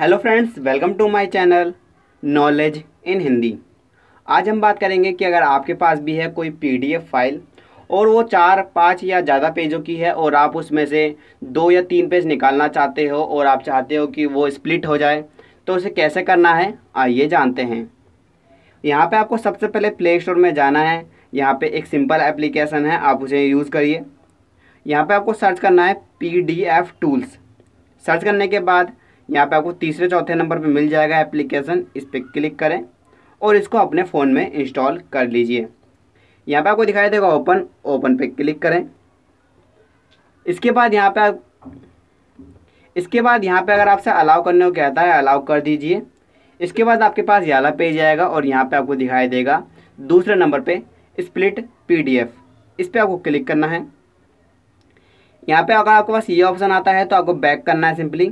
hello friends welcome to my channel knowledge in Hindi आज हम बात करेंगे कि अगर आपके पास भी है कोई पीडीएफ फाइल और वो चार पाँच या ज़्यादा पेजों की है और आप उसमें से दो या तीन पेज निकालना चाहते हो और आप चाहते हो कि वो स्प्लिट हो जाए तो उसे कैसे करना है आइए जानते हैं यहाँ पर आपको सबसे पहले प्ले स्टोर में जाना है यहाँ पर एक सिंपल एप्लीकेशन है आप उसे यूज़ करिए यहाँ पर आपको सर्च करना है पी टूल्स सर्च करने के बाद यहाँ पे आपको तीसरे चौथे नंबर पे मिल जाएगा एप्लीकेशन इस पर क्लिक करें और इसको अपने फ़ोन में इंस्टॉल कर लीजिए यहाँ पे आपको दिखाई देगा ओपन ओपन पे क्लिक करें इसके बाद यहाँ पे आप इसके बाद यहाँ पे अगर आपसे अलाउ करने को कहता है अलाउ कर दीजिए इसके बाद आपके पास ये पेज आएगा और यहाँ पर आपको दिखाई देगा दूसरे नंबर पर स्प्लिट पी इस पर आपको क्लिक करना है यहाँ पे अगर आपके पास ये ऑप्शन आता है तो आपको बैक करना है सिंपली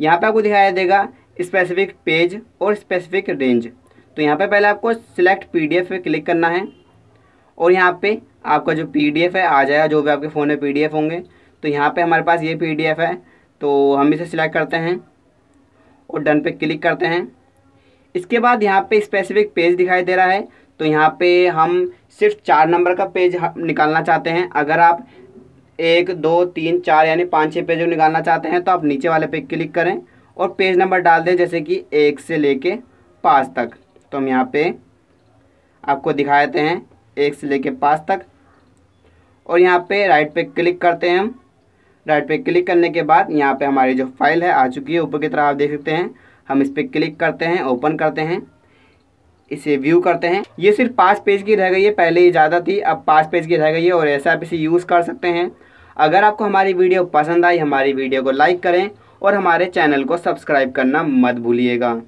यहाँ पे आपको दिखाया देगा स्पेसिफिक पेज और स्पेसिफिक रेंज तो यहाँ पे पहले आपको सिलेक्ट पीडीएफ पे क्लिक करना है और यहाँ पे आपका जो पीडीएफ है आ जाएगा जो भी आपके फ़ोन में पीडीएफ होंगे तो यहाँ पे हमारे पास ये पीडीएफ है तो हम इसे सिलेक्ट करते हैं और डन पे क्लिक करते हैं इसके बाद यहाँ पे स्पेसिफिक पेज दिखाई दे रहा है तो यहाँ पे हम सिर्फ चार नंबर का पेज निकालना चाहते हैं अगर आप एक दो तीन चार यानी पाँच छः पेज निकालना चाहते हैं तो आप नीचे वाले पे क्लिक करें और पेज नंबर डाल दें जैसे कि एक से ले कर पाँच तक तो हम यहाँ पे आपको दिखा देते हैं एक से ले कर पाँच तक और यहाँ पे राइट पे क्लिक करते हैं हम राइट पे क्लिक करने के बाद यहाँ पे हमारी जो फाइल है आ चुकी है ऊपर की तरफ आप देख सकते हैं हम इस पर क्लिक करते हैं ओपन करते हैं इसे व्यू करते हैं ये सिर्फ पाँच पेज की रह गई है पहले ही ज़्यादा थी अब पाँच पेज की रह गई है और ऐसा आप इसे यूज़ कर सकते हैं अगर आपको हमारी वीडियो पसंद आई हमारी वीडियो को लाइक करें और हमारे चैनल को सब्सक्राइब करना मत भूलिएगा